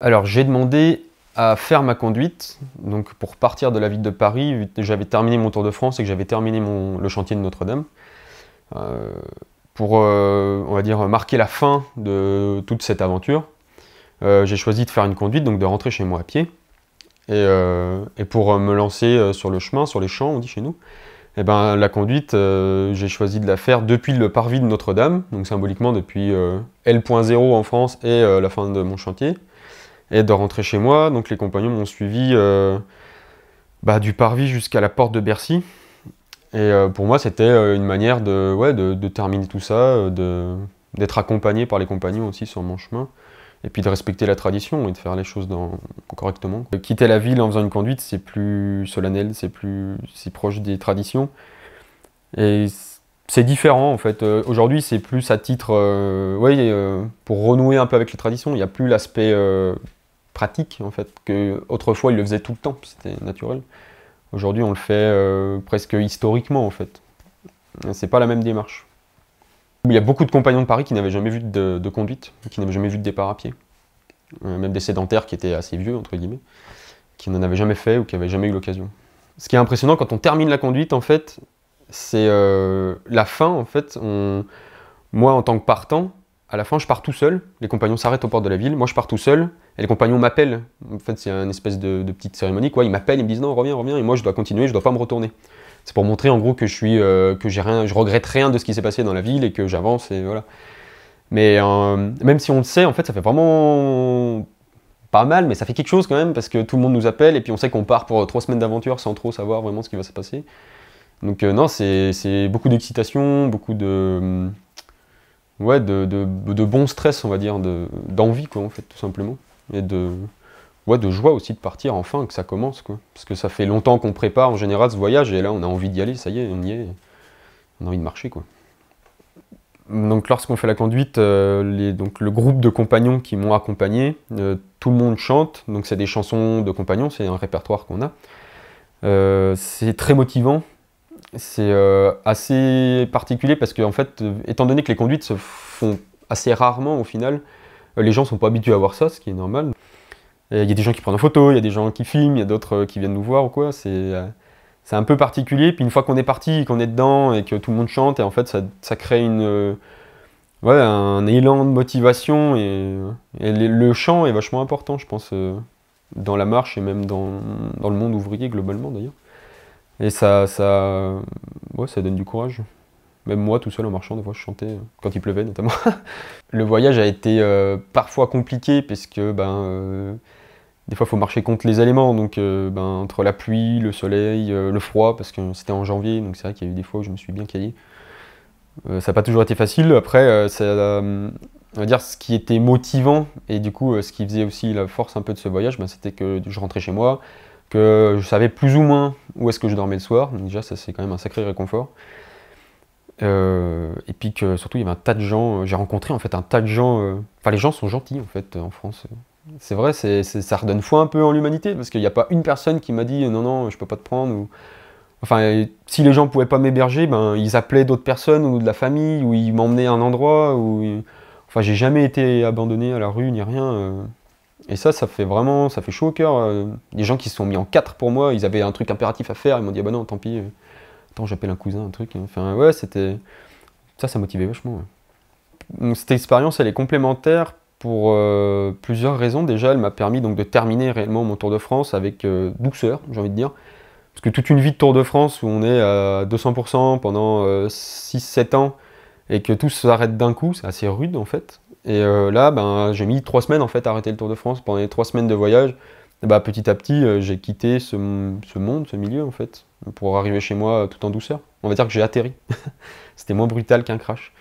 Alors j'ai demandé à faire ma conduite, donc pour partir de la ville de Paris, j'avais terminé mon Tour de France et que j'avais terminé le chantier de Notre-Dame, euh, pour, euh, on va dire, marquer la fin de toute cette aventure. Euh, j'ai choisi de faire une conduite, donc de rentrer chez moi à pied. Et, pour me lancer sur le chemin, sur les champs, on dit chez nous, Et eh ben, la conduite, j'ai choisi de la faire depuis le parvis de Notre-Dame, donc symboliquement depuis L.0 en France et la fin de mon chantier et de rentrer chez moi. Donc les compagnons m'ont suivi euh, bah, du parvis jusqu'à la porte de Bercy. Et euh, pour moi, c'était euh, une manière de, ouais, de, terminer tout ça, d'être accompagné par les compagnons aussi sur mon chemin. Et puis de respecter la tradition et de faire les choses dans, correctement. Quitter la ville en faisant une conduite, c'est plus solennel, c'est plus proche des traditions. Et c'est différent en fait. Aujourd'hui, c'est plus à titre, oui pour renouer un peu avec les traditions. Il n'y a plus l'aspect pratique en fait, que autrefois ils le faisaient tout le temps, c'était naturel. Aujourd'hui on le fait euh, presque historiquement en fait. C'est pas la même démarche. Il y a beaucoup de compagnons de Paris qui n'avaient jamais vu de, conduite, qui n'avaient jamais vu de départ à pied. Euh, même des sédentaires qui étaient assez vieux, entre guillemets, qui n'en avaient jamais fait ou qui n'avaient jamais eu l'occasion. Ce qui est impressionnant quand on termine la conduite, en fait, c'est euh, la fin, en fait. On... Moi, en tant que partant, à la fin, je pars tout seul. Les compagnons s'arrêtent aux portes de la ville. Moi, je pars tout seul. Et les compagnons m'appellent. En fait, c'est une espèce de, petite cérémonie. Quoi. Ils m'appellent, ils me disent non, reviens, reviens. Et moi, je dois continuer, je dois pas me retourner. C'est pour montrer en gros que je suis, euh, que j'ai rien, je regrette rien de ce qui s'est passé dans la ville et que j'avance et voilà. Mais euh, même si on le sait, en fait, ça fait vraiment pas mal, mais ça fait quelque chose quand même parce que tout le monde nous appelle et puis on sait qu'on part pour euh, trois semaines d'aventure sans trop savoir vraiment ce qui va se passer. Donc non, c'est beaucoup d'excitation, beaucoup de ouais, de, bon stress, on va dire, d'envie, quoi, en fait, tout simplement. Et de, de joie aussi de partir enfin, que ça commence, quoi. Parce que ça fait longtemps qu'on prépare en général ce voyage, et là, on a envie d'y aller, ça y est, on y est, on a envie de marcher, quoi. Donc, lorsqu'on fait la conduite, euh, donc, le groupe de compagnons qui m'ont accompagné, euh, tout le monde chante, donc c'est des chansons de compagnons, c'est un répertoire qu'on a. Euh, c'est très motivant c'est euh, assez particulier parce que, fait, euh, étant donné que les conduites se font assez rarement au final, euh, les gens sont pas habitués à voir ça, ce qui est normal. Il y a des gens qui prennent en photo, il y a des gens qui filment, il y a d'autres qui viennent nous voir ou quoi. C'est un peu particulier. Puis une fois qu'on est parti, qu'on est dedans et que tout le monde chante, et en fait, ça, crée une, un élan de motivation. Et, le, le, chant est vachement important, je pense, dans la marche et même dans le monde ouvrier globalement d'ailleurs. Et ça, ça, ça donne du courage. Même moi, tout seul en marchant, des fois, je chantais, euh, quand il pleuvait notamment. le voyage a été euh, parfois compliqué, parce que, ben, euh, des fois, il faut marcher contre les éléments. Donc, ben, entre la pluie, le soleil, le froid, parce que c'était en janvier, donc c'est vrai qu'il y a eu des fois où je me suis bien caillé. ça n'a pas toujours été facile. Après, dire, ce qui était motivant, et du coup, ce qui faisait aussi la force un peu de ce voyage, ben, c'était que je rentrais chez moi, que je savais plus ou moins où est-ce que je dormais le soir. déjà, ça c'est quand même un sacré réconfort. Euh, et puis que surtout, il y avait un tas de gens. Euh, j'ai rencontré en fait un tas de gens. Euh, enfin, les gens sont gentils en fait en France. C'est vrai, c'est, ça redonne foi un peu en l'humanité parce qu'il n'y a pas une personne qui m'a dit non, non, je peux pas te prendre. Ou... Enfin, si les gens pouvaient pas m'héberger, ben, ils appelaient d'autres personnes ou de la famille ou ils m'emmenaient à un endroit. Ou... Enfin, j'ai jamais été abandonné à la rue ni rien. Et ça, ça fait vraiment, ça fait chaud au cœur. Euh, les gens qui se sont mis en quatre pour moi, ils avaient un truc impératif à faire, ils m'ont dit ah bah non, tant pis, euh, attends, j'appelle un cousin, un truc. Enfin ouais, c'était ça, ça motivait vachement. Cette expérience, elle est complémentaire pour euh, plusieurs raisons. Déjà, elle m'a permis donc de terminer réellement mon Tour de France avec douceur, j'ai envie de dire. Parce que toute une vie de Tour de France où on est à 200% pendant 6-7 ans, et que tout s'arrête d'un coup, c'est assez rude en fait. Et euh, là, ben, j'ai mis trois semaines en fait à arrêter le Tour de France. Pendant les trois semaines de voyage, ben, petit à petit, euh, j'ai quitté ce, ce, monde, ce milieu en fait, pour arriver chez moi euh, tout en douceur. On va dire que j'ai atterri. C'était moins brutal qu'un crash.